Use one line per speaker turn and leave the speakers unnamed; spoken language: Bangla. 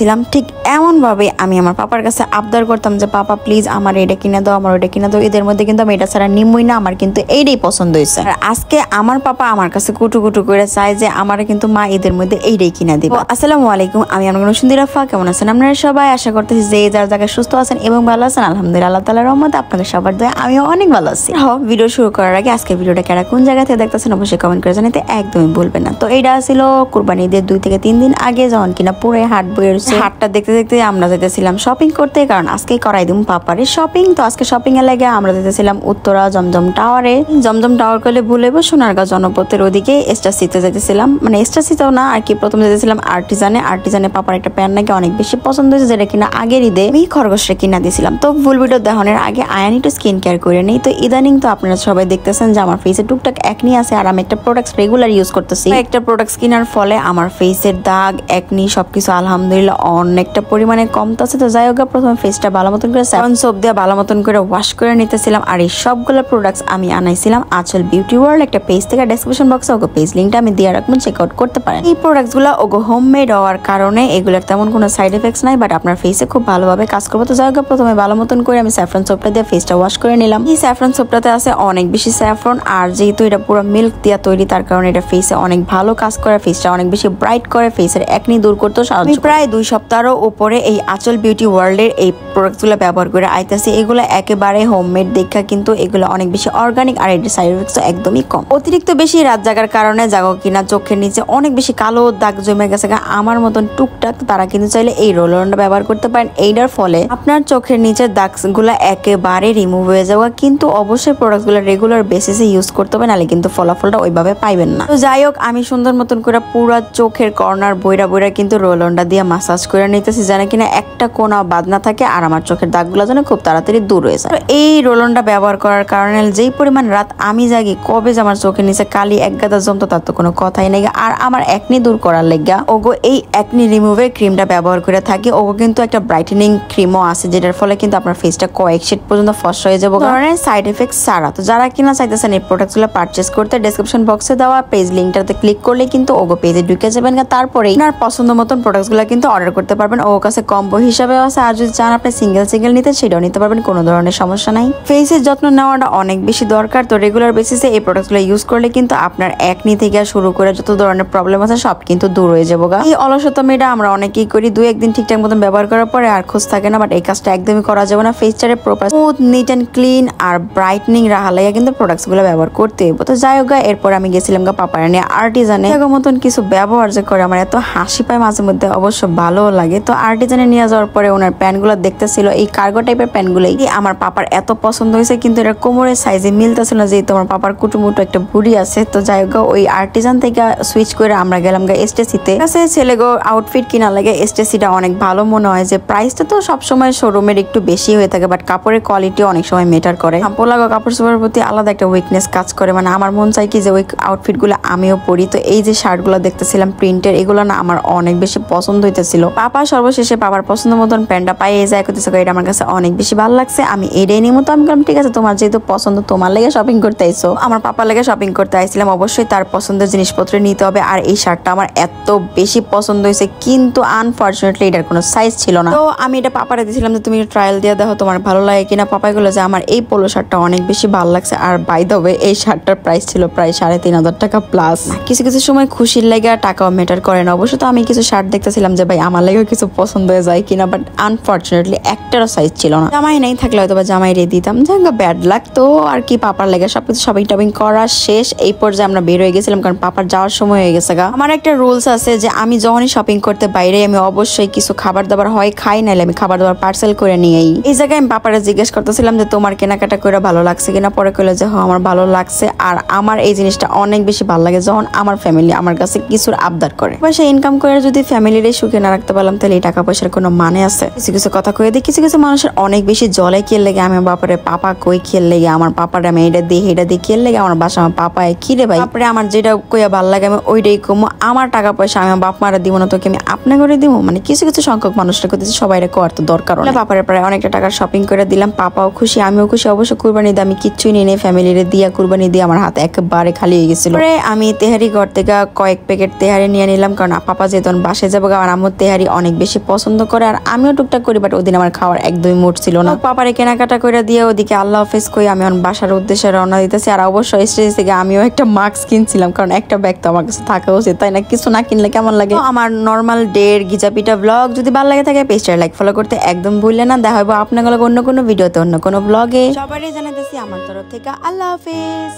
ছিলাম ঠিক এমনভাবে আমি আমার পাপার কাছে আবদার করতাম যে পাপা প্লিজ আমার এটা কিনে দাও আমার ওইটা কিনে দাও এদের মধ্যে কিন্তু আমি এটা ছাড়া নিমই না আমার কিন্তু এইটাই পছন্দ হয়েছে আর আজকে আমার পাপা আমার কাছে কুটু কুটু করে চায় যে আমার কিন্তু মা এদের মধ্যে এইটাই কিনে দিব আসসালামু আলাইকুম আমি আমার সুন্দর আফা কেমন আছেন আপনারা সবাই আশা করতেছি যে যার জায়গায় সুস্থ আছেন এবং ভালো আছেন আলহামদুলিল্লাহ আল্লাহ তালা রহমত আপনাদের সবার দয়া আমিও অনেক ভালো আছি হোক ভিডিও শুরু করার আগে আজকে ভিডিওটা কারা কোন জায়গা থেকে দেখতেছেন অবশ্যই কমেন্ট করে জানাতে একদমই ভুলবেন না তো এটা ছিল কোরবানি ঈদের দুই থেকে তিন দিন আগে যখন কিনা পুরে হাট বইয়ের বেরোচ্ছে হাটটা দেখতে দেখতে আমরা যেতেছিলাম শপিং করতে কারণ আজকে করাই দিম পাপারে শপিং তো আজকে শপিং এর লাগে আমরা যেতেছিলাম উত্তরা জমজম টাওয়ারে জমজম টাওয়ার করলে ভুলেব সোনারগাঁ জনপথের ওদিকে এস্টাসিতে যেতেছিলাম মানে এস্টাসিতেও না আর কি প্রথম যেতেছিলাম আর্টিজানে আর্টিজানে পাপার একটা প্যান নাকি অনেক বেশি পছন্দ হয়েছে যেটা কিনা আগের ঈদে আমি খরগোশটা কিনা দিয়েছিলাম তো ভুল ভিডিও দেহনের আগে আয়ানি একটু স্কিন কেয়ার করে নেই তো ইদানিং তো আপনারা সবাই দেখতেছেন যে আমার ফেসে টুকটাক একনি আছে আর আমি একটা প্রোডাক্ট রেগুলার ইউজ করতেছি একটা প্রোডাক্ট কেনার ফলে আমার ফেসের দাগ একনি সবকিছু আলহামদুলিল্লাহ আলহামদুলিল্লাহ অনেকটা পরিমাণে কমতেছে তো যাই হোক প্রথমে ফেসটা ভালো মতন করে সেভেন সোপ দিয়ে ভালো মতন করে ওয়াশ করে নিতেছিলাম আর এই সবগুলো প্রোডাক্টস আমি আনাইছিলাম আচল বিউটি ওয়ার্ল্ড একটা পেজ থেকে ডেসক্রিপশন বক্সে ওগো পেজ লিঙ্কটা আমি দিয়ে রাখবো চেক আউট করতে পারেন এই প্রোডাক্টসগুলো ওগো হোমমেড হওয়ার কারণে এগুলোর তেমন কোনো সাইড এফেক্টস নাই বাট আপনার ফেসে খুব ভালোভাবে কাজ করবো তো যাই হোক প্রথমে ভালো মতন করে আমি স্যাফরন সোপটা দিয়ে ফেসটা ওয়াশ করে নিলাম এই স্যাফরন সোপটাতে আছে অনেক বেশি স্যাফরন আর যেহেতু এটা পুরো মিল্ক দিয়ে তৈরি তার কারণে এটা ফেসে অনেক ভালো কাজ করে ফেসটা অনেক বেশি ব্রাইট করে ফেসের একনি দূর করতেও সাহায্য প্রায় দুই সপ্তাহরও উপরে এই আচল বিউটি ওয়ার্ল্ডের এই প্রোডাক্টগুলো ব্যবহার করে আইতেছি এগুলো একেবারে হোমমেড দেখা কিন্তু এগুলো অনেক বেশি অর্গানিক আর এটির সাইড ইফেক্টস একদমই কম অতিরিক্ত বেশি রাত জাগার কারণে জাগো কিনা চোখের নিচে অনেক বেশি কালো দাগ জমে গেছে আমার মতন টুকটাক তারা কিন্তু চাইলে এই রোল ব্যবহার করতে পারেন এইটার ফলে আপনার চোখের নিচের দাগগুলো একেবারে রিমুভ হয়ে যাওয়া কিন্তু অবশ্যই প্রোডাক্টগুলো রেগুলার বেসিসে ইউজ করতে হবে নাহলে কিন্তু ফলাফলটা ওইভাবে পাইবেন না তো যাই হোক আমি সুন্দর মতন করে পুরো চোখের কর্নার বইরা বইরা কিন্তু রোল অন্ডা দিয়ে মাস মাসাজ করে নিতেছি যেন কিনা একটা কোনা বাদ না থাকে আর আমার চোখের দাগগুলো যেন খুব তাড়াতাড়ি দূর হয়ে যায় এই রোলনটা ব্যবহার করার কারণে যেই পরিমাণ রাত আমি জাগি কবে যে আমার চোখের নিচে কালি এক গাদা জমত তার তো কোনো কথাই নেই আর আমার একনি দূর করার লেগা ওগো এই একনি রিমুভের ক্রিমটা ব্যবহার করে থাকি ওগো কিন্তু একটা ব্রাইটেনিং ক্রিমও আছে যেটার ফলে কিন্তু আপনার ফেসটা কয়েক শেড পর্যন্ত ফস হয়ে যাবো ধরনের সাইড এফেক্ট সারা তো যারা কিনা চাইতেছেন এই প্রোডাক্টগুলো পারচেস করতে ডিসক্রিপশন বক্সে দেওয়া পেজ লিঙ্কটাতে ক্লিক করলে কিন্তু ওগো পেজে ঢুকে যাবেন তারপরে আপনার পছন্দ মতন প্রোডাক্টগুলো কিন্তু অর্ডার করতে পারবেন ওর কাছে কম্বো হিসাবেও আছে আর যদি চান আপনি সিঙ্গেল সিঙ্গেল নিতে সেটাও নিতে পারবেন কোনো ধরনের সমস্যা নাই ফেসের যত্ন নেওয়াটা অনেক বেশি দরকার তো রেগুলার বেসিসে এই প্রোডাক্টগুলো ইউজ করলে কিন্তু আপনার একনি থেকে শুরু করে যত ধরনের প্রবলেম আছে সব কিন্তু দূর হয়ে যাবো গা এই অলসতা মেয়েটা আমরা অনেকেই করি দু একদিন ঠিকঠাক মতন ব্যবহার করার পরে আর খোঁজ থাকে না বাট এই কাজটা একদমই করা যাবে না ফেসটারে proper smooth neat and clean আর ব্রাইটনিং রাহা লাগে কিন্তু প্রোডাক্টসগুলো ব্যবহার করতে হবে তো যাই হোক এরপর আমি গেছিলাম গা পাপারানি আর্টিজানে মতন কিছু ব্যবহার যে করে আমার এত হাসি পায় মাঝে মধ্যে অবশ্য ভালো লাগে তো আর্টিজানে নিয়ে যাওয়ার পরে ওনার প্যান্টগুলো দেখতেছিল এই কার্গো টাইপের প্যান্টগুলোই আমার পাপার এত পছন্দ হয়েছে কিন্তু এটা কোমরের সাইজে মিলতেছিল না যে তোমার পাপার কুটুমুটু একটা বুড়ি আছে তো যাই হোক ওই আর্টিজান থেকে সুইচ করে আমরা গেলাম গা এসটেসিতে কাছে ছেলেগো আউটফিট কিনা লাগে এসটেসিটা অনেক ভালো মনে হয় যে প্রাইসটা তো সবসময় শোরুমের একটু বেশি হয়ে থাকে বাট কাপড়ের কোয়ালিটি অনেক সময় মেটার করে কাপড় লাগা কাপড় চোপড়ের প্রতি আলাদা একটা উইকনেস কাজ করে মানে আমার মন চাই কি যে ওই আউটফিটগুলো আমিও পড়ি তো এই যে শার্ট গুলো দেখতেছিলাম প্রিন্টের এগুলো না আমার অনেক বেশি পছন্দ হইতেছে ছিল পাপা সর্বশেষে পাবার পছন্দ মতন প্যান্টটা পাইয়ে যায় করতেছে এটা আমার কাছে অনেক বেশি ভালো লাগছে আমি এটাই নিয়ে মতো আমি ঠিক আছে তোমার যেহেতু পছন্দ তোমার লেগে শপিং করতে আইসো আমার পাপার লেগে শপিং করতে আইছিলাম অবশ্যই তার পছন্দের জিনিসপত্র নিতে হবে আর এই শার্টটা আমার এত বেশি পছন্দ হয়েছে কিন্তু আনফর্চুনেটলি এটার কোনো সাইজ ছিল না তো আমি এটা পাপারে দিয়েছিলাম যে তুমি ট্রায়াল দিয়ে দেখো তোমার ভালো লাগে কিনা পাপাই গুলো যে আমার এই পোলো শার্টটা অনেক বেশি ভালো লাগছে আর বাই দবে এই শার্টটার প্রাইস ছিল প্রায় সাড়ে তিন হাজার টাকা প্লাস কিছু কিছু সময় খুশির লাগে টাকাও ম্যাটার করে না অবশ্য তো আমি কিছু শার্ট দেখতেছিলাম যে ভাই আমার লাগেও কিছু পছন্দ হয়ে যায় কিনা বাট আনফর্চুনেটলি একটারও সাইজ ছিল না জামাই নেই থাকলে হয়তো বা জামাই রে দিতাম যাই ব্যাড লাগ তো আর কি পাপার লেগে সব কিছু শপিং টপিং করা শেষ এই পর্যায়ে আমরা বের হয়ে গেছিলাম কারণ পাপার যাওয়ার সময় হয়ে গেছে গা আমার একটা রুলস আছে যে আমি যখনই শপিং করতে বাইরে আমি অবশ্যই কিছু খাবার দাবার হয় খাই নাইলে আমি খাবার দাবার পার্সেল করে নিয়ে এই জায়গায় আমি পাপারে জিজ্ঞেস করতেছিলাম যে তোমার কেনাকাটা করে ভালো লাগছে কিনা পরে কইলো যে হ্যাঁ আমার ভালো লাগছে আর আমার এই জিনিসটা অনেক বেশি ভালো লাগে যখন আমার ফ্যামিলি আমার কাছে কিছুর আবদার করে সে ইনকাম করে যদি ফ্যামিলির সুখে না রাখতে পারলাম তাহলে এই টাকা পয়সার কোনো মানে আছে কিছু কিছু কথা কয়ে দিই কিছু কিছু মানুষের অনেক বেশি জলে খেললে লেগে আমি বাপারে পাপা কই খেললে লেগে আমার পাপার আমি এটা দিয়ে এটা দিয়ে খেললে লেগে আমার বাসা আমার পাপায় কিরে ভাই তারপরে আমার যেটা কইয়া ভাল লাগে আমি ওইটাই কমো আমার টাকা পয়সা আমি বাপ মারা দিব না তোকে আমি আপনা করে দিব মানে কিছু কিছু সংখ্যক মানুষরা করতেছে সবাই এটা করার তো দরকার বাপারে প্রায় অনেকটা টাকার শপিং করে দিলাম পাপাও খুশি আমিও খুশি অবশ্য কুরবানি দিয়ে আমি কিচ্ছুই নিয়ে নেই ফ্যামিলির দিয়া কুরবানি দিয়ে আমার হাত একবারে খালি হয়ে গেছিল আমি তেহারি ঘর থেকে কয়েক প্যাকেট তেহারি নিয়ে নিলাম কারণ পাপা যেতন বাসে যাবো কারণ আমার তেহারি অনেক বেশি পছন্দ করে আর আমিও টুকটাক করি বাট ওদিন আমার খাওয়ার একদমই মুড ছিল না পাপারে কেনাকাটা করে দিয়ে ওদিকে আল্লাহ হাফেজ কই আমি এখন বাসার উদ্দেশ্যে রওনা দিতেছি আর অবশ্যই স্টেজ থেকে আমিও একটা মাস্ক কিনছিলাম কারণ একটা ব্যাগ তো আমার কাছে থাকা উচিত তাই না কিছু না কিনলে কেমন লাগে আমার নর্মাল ডের গিজাপিটা ব্লগ যদি ভালো লাগে থাকে পেজটা লাইক ফলো করতে একদম ভুললে না দেখা হবে আপনাগুলো অন্য কোনো ভিডিওতে অন্য কোনো ব্লগে সবারই জানাতেছি আমার তরফ থেকে আল্লাহ হাফেজ